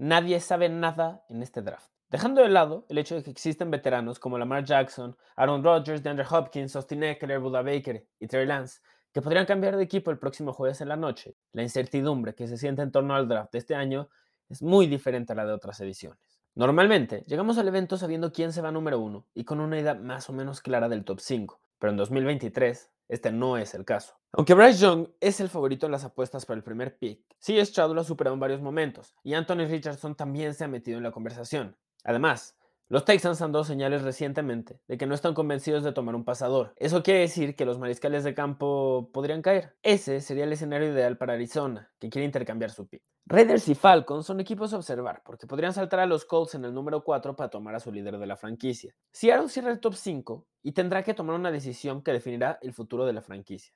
Nadie sabe nada en este draft. Dejando de lado el hecho de que existen veteranos como Lamar Jackson, Aaron Rodgers, DeAndre Hopkins, Austin Eckler, Buda Baker y Trey Lance, que podrían cambiar de equipo el próximo jueves en la noche, la incertidumbre que se siente en torno al draft de este año es muy diferente a la de otras ediciones. Normalmente, llegamos al evento sabiendo quién se va número uno y con una idea más o menos clara del top 5, pero en 2023 este no es el caso. Aunque Bryce Young es el favorito en las apuestas para el primer pick, sí Stroud lo ha superado en varios momentos y Anthony Richardson también se ha metido en la conversación. Además, los Texans han dado señales recientemente de que no están convencidos de tomar un pasador. Eso quiere decir que los mariscales de campo podrían caer. Ese sería el escenario ideal para Arizona, que quiere intercambiar su pick. Raiders y Falcons son equipos a observar, porque podrían saltar a los Colts en el número 4 para tomar a su líder de la franquicia. Seattle cierra el top 5 y tendrá que tomar una decisión que definirá el futuro de la franquicia.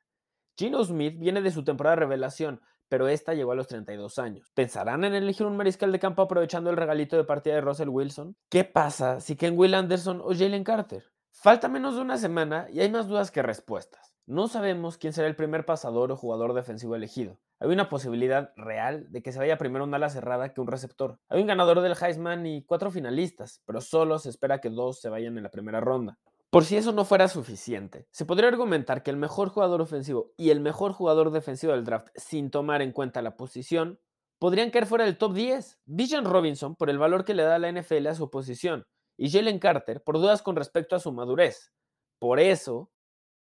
Gino Smith viene de su temporada de revelación, pero esta llegó a los 32 años. ¿Pensarán en elegir un mariscal de campo aprovechando el regalito de partida de Russell Wilson? ¿Qué pasa si Ken Will Anderson o Jalen Carter? Falta menos de una semana y hay más dudas que respuestas. No sabemos quién será el primer pasador o jugador defensivo elegido. Hay una posibilidad real de que se vaya primero una ala cerrada que un receptor. Hay un ganador del Heisman y cuatro finalistas, pero solo se espera que dos se vayan en la primera ronda. Por si eso no fuera suficiente, se podría argumentar que el mejor jugador ofensivo y el mejor jugador defensivo del draft, sin tomar en cuenta la posición, podrían caer fuera del top 10. Bijan Robinson por el valor que le da la NFL a su posición y Jalen Carter por dudas con respecto a su madurez. Por eso,